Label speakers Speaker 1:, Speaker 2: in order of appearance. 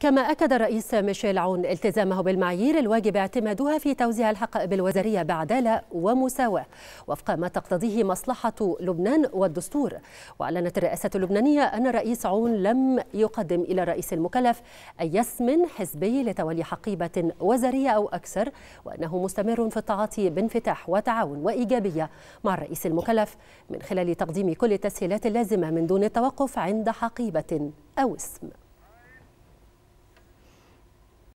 Speaker 1: كما أكد الرئيس ميشيل عون التزامه بالمعايير الواجب اعتمادها في توزيع الحقائب الوزارية بعدالة ومساواة وفق ما تقتضيه مصلحة لبنان والدستور وأعلنت الرئاسة اللبنانية أن الرئيس عون لم يقدم إلى الرئيس المكلف أي اسم حزبي لتولي حقيبة وزارية أو أكثر وأنه مستمر في التعاطي بانفتاح وتعاون وإيجابية مع الرئيس المكلف من خلال تقديم كل التسهيلات اللازمة من دون التوقف عند حقيبة أو اسم